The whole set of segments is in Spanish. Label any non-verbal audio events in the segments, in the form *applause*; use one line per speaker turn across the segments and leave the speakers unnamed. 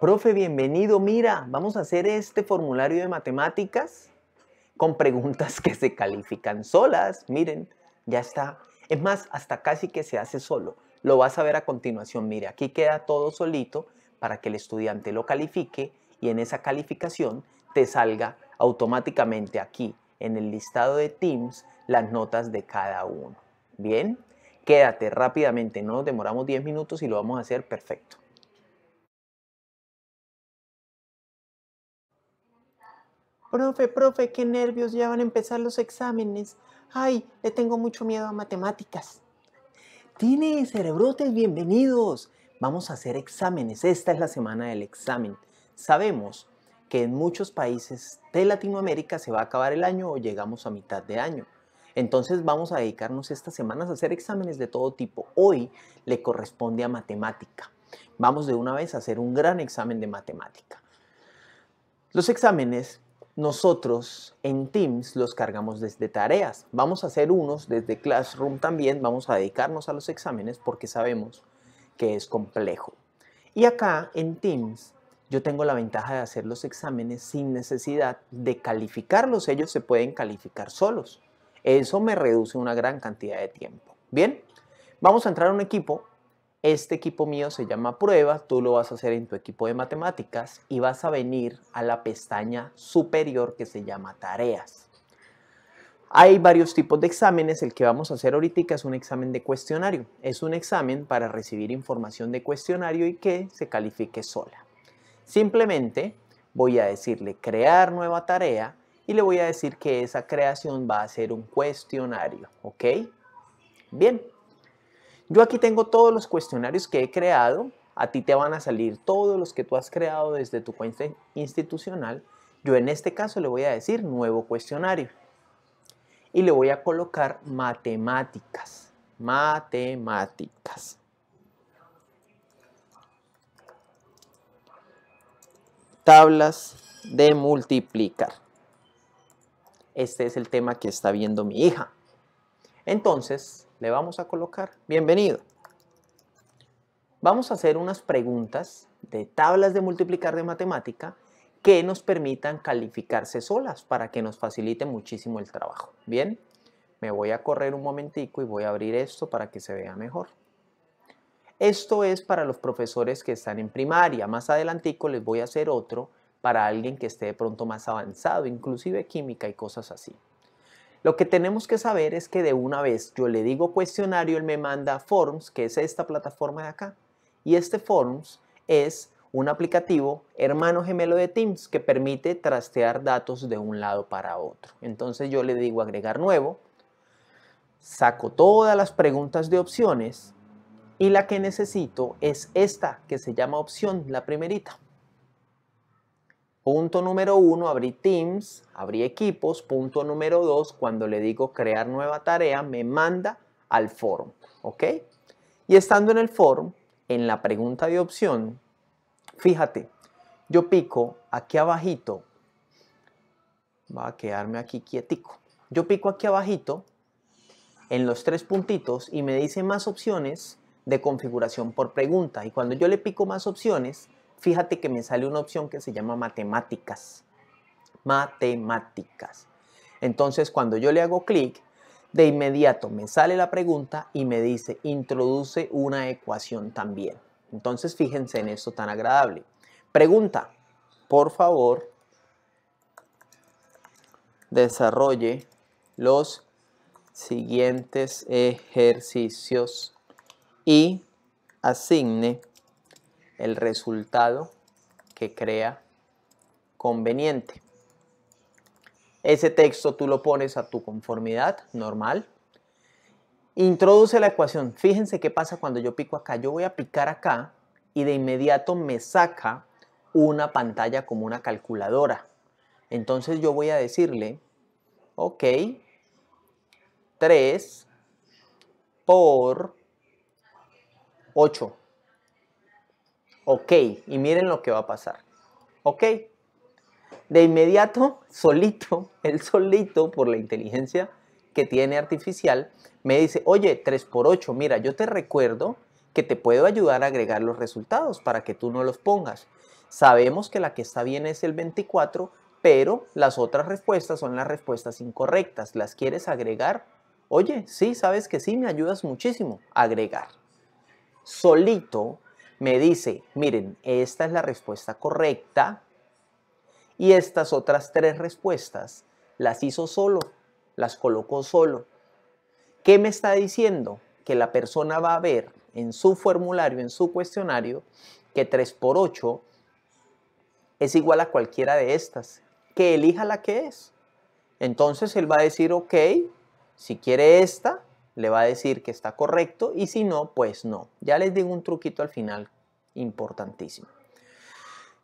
Profe, bienvenido. Mira, vamos a hacer este formulario de matemáticas con preguntas que se califican solas. Miren, ya está. Es más, hasta casi que se hace solo. Lo vas a ver a continuación. Mire, aquí queda todo solito para que el estudiante lo califique y en esa calificación te salga automáticamente aquí en el listado de Teams las notas de cada uno. Bien, quédate rápidamente, no nos demoramos 10 minutos y lo vamos a hacer perfecto. Profe, profe, qué nervios, ya van a empezar los exámenes. Ay, le tengo mucho miedo a matemáticas. Tiene cerebrotes, bienvenidos. Vamos a hacer exámenes. Esta es la semana del examen. Sabemos que en muchos países de Latinoamérica se va a acabar el año o llegamos a mitad de año. Entonces vamos a dedicarnos estas semanas a hacer exámenes de todo tipo. Hoy le corresponde a matemática. Vamos de una vez a hacer un gran examen de matemática. Los exámenes nosotros en Teams los cargamos desde tareas. Vamos a hacer unos desde Classroom también, vamos a dedicarnos a los exámenes porque sabemos que es complejo. Y acá en Teams yo tengo la ventaja de hacer los exámenes sin necesidad de calificarlos, ellos se pueden calificar solos. Eso me reduce una gran cantidad de tiempo. Bien, vamos a entrar a un equipo este equipo mío se llama prueba, tú lo vas a hacer en tu equipo de matemáticas y vas a venir a la pestaña superior que se llama tareas. Hay varios tipos de exámenes, el que vamos a hacer ahorita es un examen de cuestionario. Es un examen para recibir información de cuestionario y que se califique sola. Simplemente voy a decirle crear nueva tarea y le voy a decir que esa creación va a ser un cuestionario, ¿ok? Bien, yo aquí tengo todos los cuestionarios que he creado. A ti te van a salir todos los que tú has creado desde tu cuenta institucional. Yo en este caso le voy a decir nuevo cuestionario. Y le voy a colocar matemáticas. Matemáticas. Tablas de multiplicar. Este es el tema que está viendo mi hija. Entonces, le vamos a colocar. Bienvenido. Vamos a hacer unas preguntas de tablas de multiplicar de matemática que nos permitan calificarse solas para que nos facilite muchísimo el trabajo. Bien, me voy a correr un momentico y voy a abrir esto para que se vea mejor. Esto es para los profesores que están en primaria. Más adelantico les voy a hacer otro para alguien que esté de pronto más avanzado, inclusive química y cosas así. Lo que tenemos que saber es que de una vez yo le digo cuestionario, él me manda Forms, que es esta plataforma de acá. Y este Forms es un aplicativo hermano gemelo de Teams que permite trastear datos de un lado para otro. Entonces yo le digo agregar nuevo, saco todas las preguntas de opciones y la que necesito es esta que se llama opción, la primerita. Punto número uno, abrí Teams, abrí equipos. Punto número dos, cuando le digo crear nueva tarea, me manda al foro, ¿Ok? Y estando en el foro, en la pregunta de opción, fíjate, yo pico aquí abajito, va a quedarme aquí quietico. Yo pico aquí abajito en los tres puntitos y me dice más opciones de configuración por pregunta. Y cuando yo le pico más opciones, fíjate que me sale una opción que se llama matemáticas. Matemáticas. Entonces, cuando yo le hago clic, de inmediato me sale la pregunta y me dice, introduce una ecuación también. Entonces, fíjense en esto tan agradable. Pregunta, por favor, desarrolle los siguientes ejercicios y asigne el resultado que crea conveniente. Ese texto tú lo pones a tu conformidad normal. Introduce la ecuación. Fíjense qué pasa cuando yo pico acá. Yo voy a picar acá y de inmediato me saca una pantalla como una calculadora. Entonces yo voy a decirle, ok, 3 por 8 ok, y miren lo que va a pasar. Ok, de inmediato, *laughs* solito, el solito, por la inteligencia que tiene artificial, me dice, oye, 3 por 8 mira, yo te recuerdo que te puedo ayudar a agregar los resultados para que tú no los pongas. Sabemos que la que está bien es el 24, pero las otras respuestas son las respuestas incorrectas. ¿Las quieres agregar? Oye, sí, sabes que sí, me ayudas muchísimo. Agregar. Solito me dice, miren, esta es la respuesta correcta y estas otras tres respuestas las hizo solo, las colocó solo. ¿Qué me está diciendo? Que la persona va a ver en su formulario, en su cuestionario, que 3 por 8 es igual a cualquiera de estas, que elija la que es. Entonces él va a decir, ok, si quiere esta, le va a decir que está correcto y si no, pues no. Ya les digo un truquito al final importantísimo.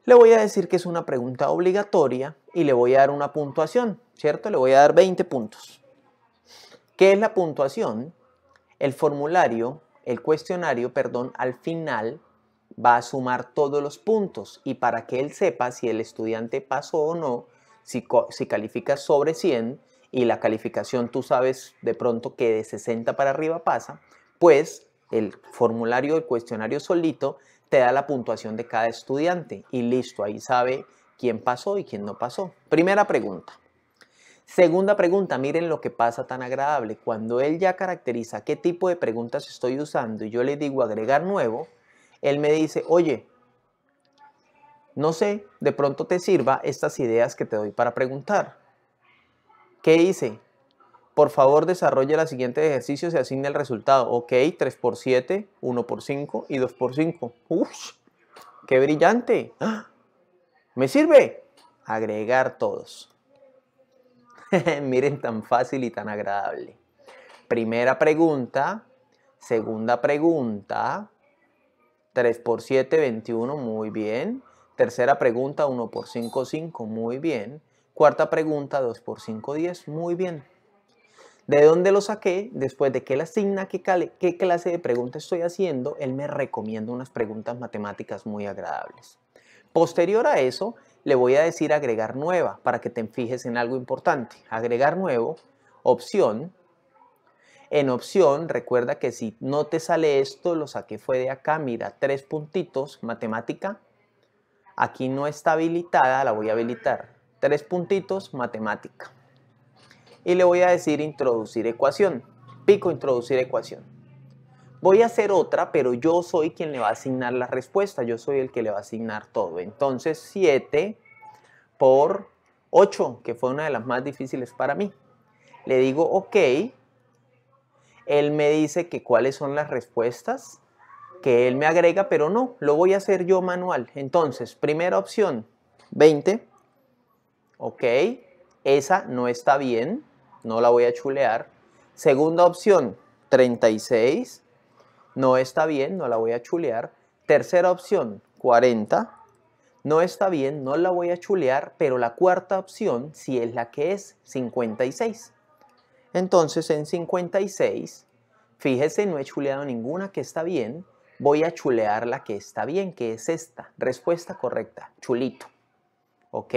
Le voy a decir que es una pregunta obligatoria y le voy a dar una puntuación, ¿cierto? Le voy a dar 20 puntos. ¿Qué es la puntuación? El formulario, el cuestionario, perdón, al final va a sumar todos los puntos y para que él sepa si el estudiante pasó o no, si, si califica sobre 100, y la calificación tú sabes de pronto que de 60 para arriba pasa, pues el formulario, el cuestionario solito te da la puntuación de cada estudiante y listo, ahí sabe quién pasó y quién no pasó. Primera pregunta. Segunda pregunta, miren lo que pasa tan agradable. Cuando él ya caracteriza qué tipo de preguntas estoy usando y yo le digo agregar nuevo, él me dice, oye, no sé, de pronto te sirva estas ideas que te doy para preguntar. ¿Qué hice? Por favor, desarrolle el siguiente ejercicio y asigne el resultado. Ok, 3 por 7, 1 por 5 y 2 por 5. ¡Uf! ¡Qué brillante! ¡Ah! ¿Me sirve? Agregar todos. *laughs* Miren, tan fácil y tan agradable. Primera pregunta. Segunda pregunta. 3 por 7, 21. Muy bien. Tercera pregunta, 1 por 5, 5. Muy bien. Cuarta pregunta, 2 por 5, 10. Muy bien. ¿De dónde lo saqué? Después de qué le asigna qué, qué clase de pregunta estoy haciendo, él me recomienda unas preguntas matemáticas muy agradables. Posterior a eso, le voy a decir agregar nueva para que te fijes en algo importante. Agregar nuevo, opción. En opción, recuerda que si no te sale esto, lo saqué fue de acá, mira, tres puntitos, matemática. Aquí no está habilitada, la voy a habilitar tres puntitos, matemática. Y le voy a decir introducir ecuación. Pico, introducir ecuación. Voy a hacer otra, pero yo soy quien le va a asignar la respuesta. Yo soy el que le va a asignar todo. Entonces, 7 por 8, que fue una de las más difíciles para mí. Le digo OK. Él me dice que cuáles son las respuestas que él me agrega, pero no, lo voy a hacer yo manual. Entonces, primera opción, 20. ¿ok? Esa no está bien, no la voy a chulear. Segunda opción, 36, no está bien, no la voy a chulear. Tercera opción, 40, no está bien, no la voy a chulear, pero la cuarta opción si es la que es 56. Entonces en 56, fíjese, no he chuleado ninguna que está bien, voy a chulear la que está bien, que es esta. Respuesta correcta, chulito. ¿Ok?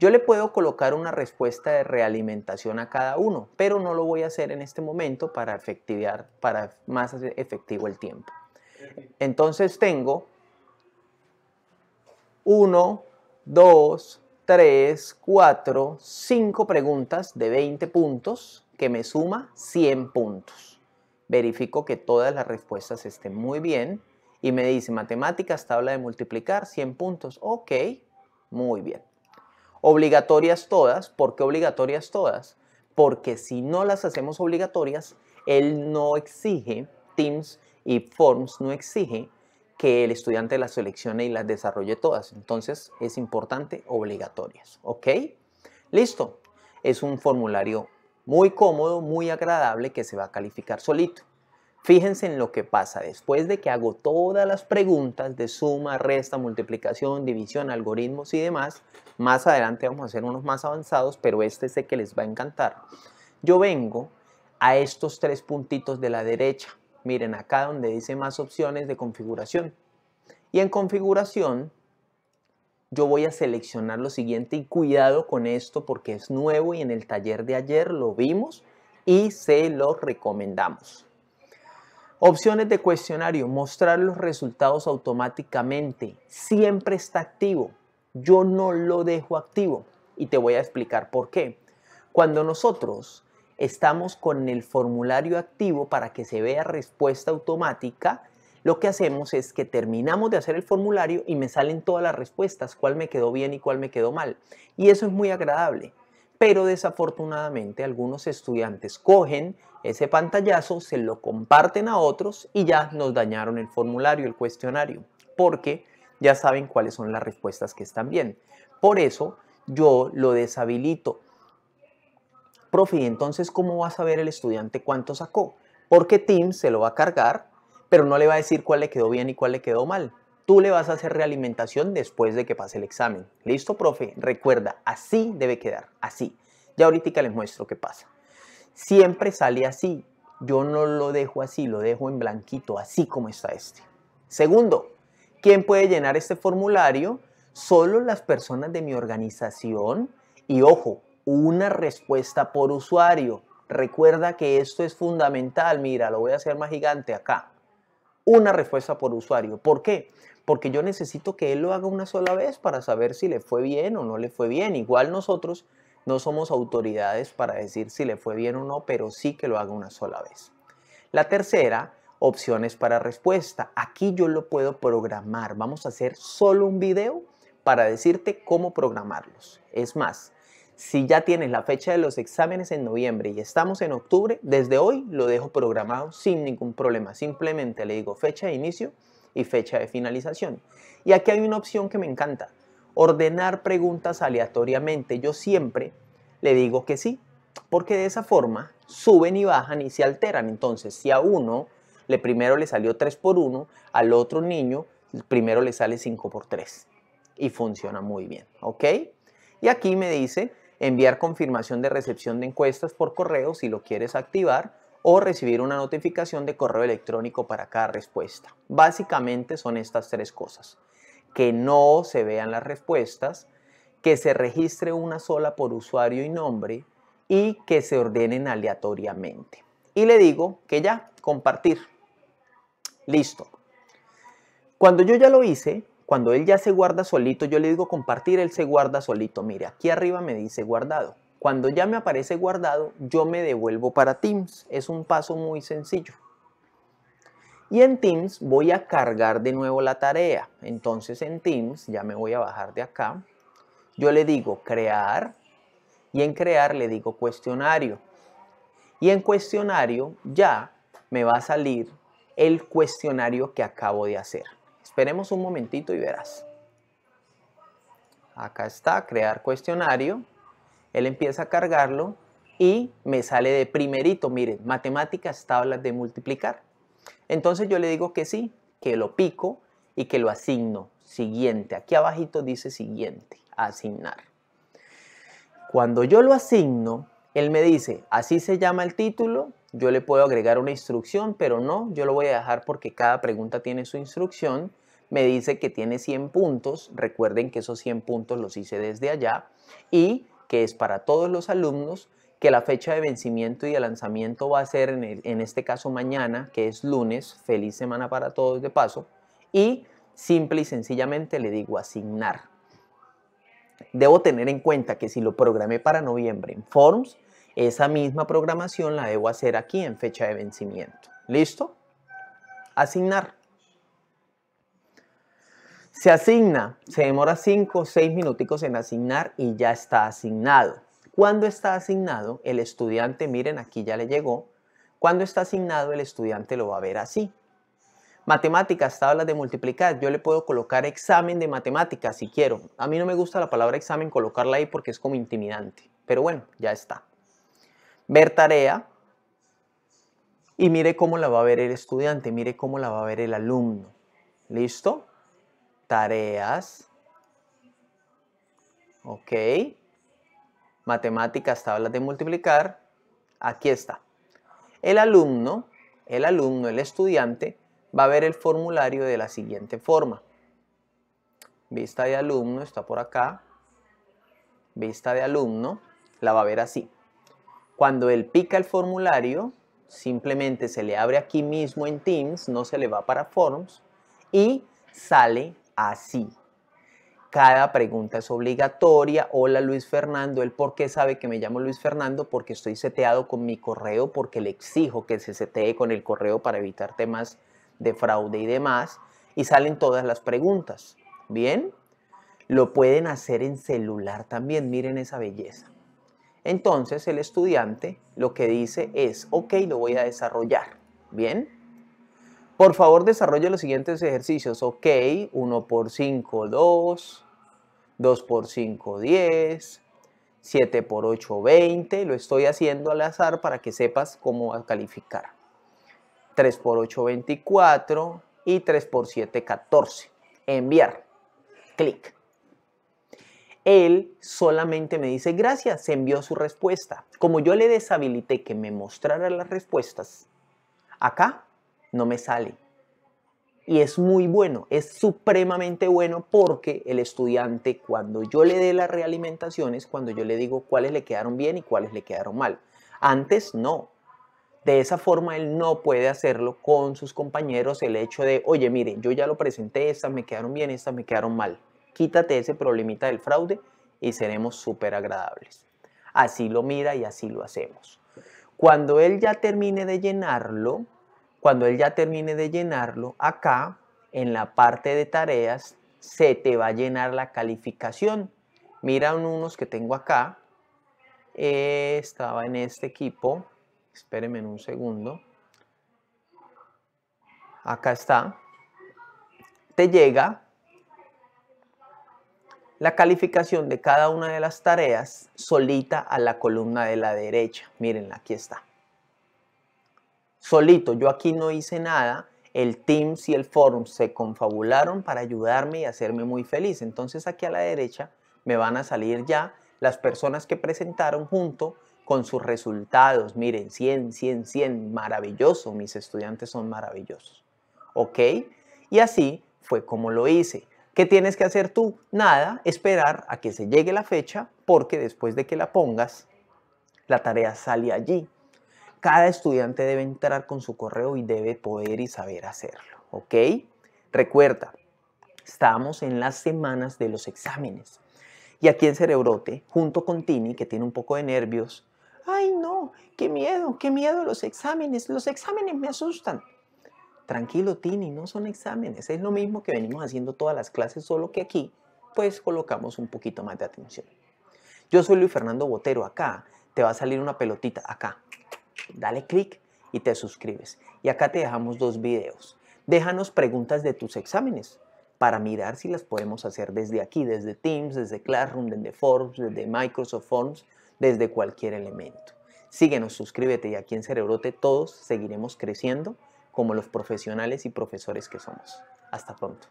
Yo le puedo colocar una respuesta de realimentación a cada uno, pero no lo voy a hacer en este momento para efectivar, para más efectivo el tiempo. Entonces tengo 1, 2, 3, 4, 5 preguntas de 20 puntos que me suma 100 puntos. Verifico que todas las respuestas estén muy bien y me dice matemáticas, tabla de multiplicar, 100 puntos. Ok, muy bien. Obligatorias todas, ¿por qué obligatorias todas? Porque si no las hacemos obligatorias, él no exige, Teams y Forms no exige que el estudiante las seleccione y las desarrolle todas. Entonces es importante obligatorias, ¿ok? Listo. Es un formulario muy cómodo, muy agradable que se va a calificar solito. Fíjense en lo que pasa después de que hago todas las preguntas de suma, resta, multiplicación, división, algoritmos y demás. Más adelante vamos a hacer unos más avanzados, pero este sé que les va a encantar. Yo vengo a estos tres puntitos de la derecha. Miren acá donde dice más opciones de configuración. Y en configuración yo voy a seleccionar lo siguiente y cuidado con esto porque es nuevo y en el taller de ayer lo vimos y se lo recomendamos. Opciones de cuestionario, mostrar los resultados automáticamente. Siempre está activo. Yo no lo dejo activo y te voy a explicar por qué. Cuando nosotros estamos con el formulario activo para que se vea respuesta automática, lo que hacemos es que terminamos de hacer el formulario y me salen todas las respuestas, cuál me quedó bien y cuál me quedó mal. Y eso es muy agradable pero desafortunadamente algunos estudiantes cogen ese pantallazo, se lo comparten a otros y ya nos dañaron el formulario, el cuestionario, porque ya saben cuáles son las respuestas que están bien. Por eso yo lo deshabilito. Profi, entonces cómo va a saber el estudiante cuánto sacó? Porque Teams se lo va a cargar, pero no le va a decir cuál le quedó bien y cuál le quedó mal tú le vas a hacer realimentación después de que pase el examen. ¿Listo, profe? Recuerda, así debe quedar, así. Ya ahorita les muestro qué pasa. Siempre sale así. Yo no lo dejo así, lo dejo en blanquito, así como está este. Segundo, ¿quién puede llenar este formulario? Solo las personas de mi organización. Y ojo, una respuesta por usuario. Recuerda que esto es fundamental. Mira, lo voy a hacer más gigante acá. Una respuesta por usuario. ¿Por qué? porque yo necesito que él lo haga una sola vez para saber si le fue bien o no le fue bien. Igual nosotros no somos autoridades para decir si le fue bien o no, pero sí que lo haga una sola vez. La tercera, opciones para respuesta. Aquí yo lo puedo programar. Vamos a hacer solo un video para decirte cómo programarlos. Es más, si ya tienes la fecha de los exámenes en noviembre y estamos en octubre, desde hoy lo dejo programado sin ningún problema. Simplemente le digo fecha de inicio y fecha de finalización. Y aquí hay una opción que me encanta, ordenar preguntas aleatoriamente. Yo siempre le digo que sí, porque de esa forma suben y bajan y se alteran. Entonces, si a uno le primero le salió 3 por 1, al otro niño primero le sale 5 por 3 y funciona muy bien, ¿ok? Y aquí me dice enviar confirmación de recepción de encuestas por correo si lo quieres activar o recibir una notificación de correo electrónico para cada respuesta. Básicamente son estas tres cosas. Que no se vean las respuestas, que se registre una sola por usuario y nombre y que se ordenen aleatoriamente. Y le digo que ya, compartir. Listo. Cuando yo ya lo hice, cuando él ya se guarda solito, yo le digo compartir, él se guarda solito. Mire, aquí arriba me dice guardado. Cuando ya me aparece guardado, yo me devuelvo para Teams. Es un paso muy sencillo. Y en Teams voy a cargar de nuevo la tarea. Entonces en Teams, ya me voy a bajar de acá, yo le digo crear y en crear le digo cuestionario. Y en cuestionario ya me va a salir el cuestionario que acabo de hacer. Esperemos un momentito y verás. Acá está, crear cuestionario. Él empieza a cargarlo y me sale de primerito, miren, matemáticas, tablas de multiplicar. Entonces yo le digo que sí, que lo pico y que lo asigno. Siguiente, aquí abajito dice siguiente, asignar. Cuando yo lo asigno, él me dice, así se llama el título, yo le puedo agregar una instrucción, pero no, yo lo voy a dejar porque cada pregunta tiene su instrucción. Me dice que tiene 100 puntos, recuerden que esos 100 puntos los hice desde allá. Y que es para todos los alumnos, que la fecha de vencimiento y de lanzamiento va a ser en, este caso mañana, que es lunes, feliz semana para todos de paso, y simple y sencillamente le digo asignar. Debo tener en cuenta que si lo programé para noviembre en Forms, esa misma programación la debo hacer aquí en fecha de vencimiento. ¿Listo? Asignar. Se asigna, se demora 5 o 6 minuticos en asignar y ya está asignado. Cuando está asignado, el estudiante, miren, aquí ya le llegó. Cuando está asignado, el estudiante lo va a ver así. Matemáticas, tablas de multiplicar. Yo le puedo colocar examen de matemáticas si quiero. A mí no me gusta la palabra examen colocarla ahí porque es como intimidante. Pero bueno, ya está. Ver tarea. Y mire cómo la va a ver el estudiante, mire cómo la va a ver el alumno. ¿Listo? tareas, ok, matemáticas, tablas de multiplicar, aquí está. El alumno, el alumno, el estudiante, va a ver el formulario de la siguiente forma. Vista de alumno, está por acá. Vista de alumno, la va a ver así. Cuando él pica el formulario, simplemente se le abre aquí mismo en Teams, no se le va para Forms, y sale así. Cada pregunta es obligatoria. Hola Luis Fernando, ¿el por qué sabe que me llamo Luis Fernando? Porque estoy seteado con mi correo, porque le exijo que se setee con el correo para evitar temas de fraude y demás. Y salen todas las preguntas. ¿Bien? Lo pueden hacer en celular también. Miren esa belleza. Entonces el estudiante lo que dice es, ok, lo voy a desarrollar. ¿Bien? Por favor, desarrolle los siguientes ejercicios. Ok, 1 por 5, 2. 2 por 5, 10. 7 por 8, 20. Lo estoy haciendo al azar para que sepas cómo a calificar. 3 por 8, 24. Y 3 por 7, 14. Enviar. Clic. Él solamente me dice gracias, se envió su respuesta. Como yo le deshabilité que me mostrara las respuestas, acá no me sale. Y es muy bueno, es supremamente bueno porque el estudiante cuando yo le dé las realimentaciones, cuando yo le digo cuáles le quedaron bien y cuáles le quedaron mal. Antes no. De esa forma él no puede hacerlo con sus compañeros el hecho de, oye, mire, yo ya lo presenté, estas me quedaron bien, estas me quedaron mal. Quítate ese problemita del fraude y seremos súper agradables. Así lo mira y así lo hacemos. Cuando él ya termine de llenarlo, cuando él ya termine de llenarlo, acá en la parte de tareas se te va a llenar la calificación. Mira unos que tengo acá. Eh, estaba en este equipo. Espérenme un segundo. Acá está. Te llega la calificación de cada una de las tareas solita a la columna de la derecha. Miren, aquí está solito, yo aquí no hice nada, el Teams y el Forum se confabularon para ayudarme y hacerme muy feliz. Entonces aquí a la derecha me van a salir ya las personas que presentaron junto con sus resultados. Miren, 100, 100, 100, maravilloso, mis estudiantes son maravillosos. ¿Ok? Y así fue como lo hice. ¿Qué tienes que hacer tú? Nada, esperar a que se llegue la fecha porque después de que la pongas, la tarea sale allí cada estudiante debe entrar con su correo y debe poder y saber hacerlo, ¿ok? Recuerda, estamos en las semanas de los exámenes. Y aquí en Cerebrote, junto con Tini, que tiene un poco de nervios, ¡ay no! ¡Qué miedo! ¡Qué miedo los exámenes! Los exámenes me asustan. Tranquilo, Tini, no son exámenes. Es lo mismo que venimos haciendo todas las clases, solo que aquí, pues colocamos un poquito más de atención. Yo soy Luis Fernando Botero, acá te va a salir una pelotita, acá, Dale clic y te suscribes. Y acá te dejamos dos videos. Déjanos preguntas de tus exámenes para mirar si las podemos hacer desde aquí, desde Teams, desde Classroom, desde Forms, desde Microsoft Forms, desde cualquier elemento. Síguenos, suscríbete y aquí en Cerebrote todos seguiremos creciendo como los profesionales y profesores que somos. Hasta pronto.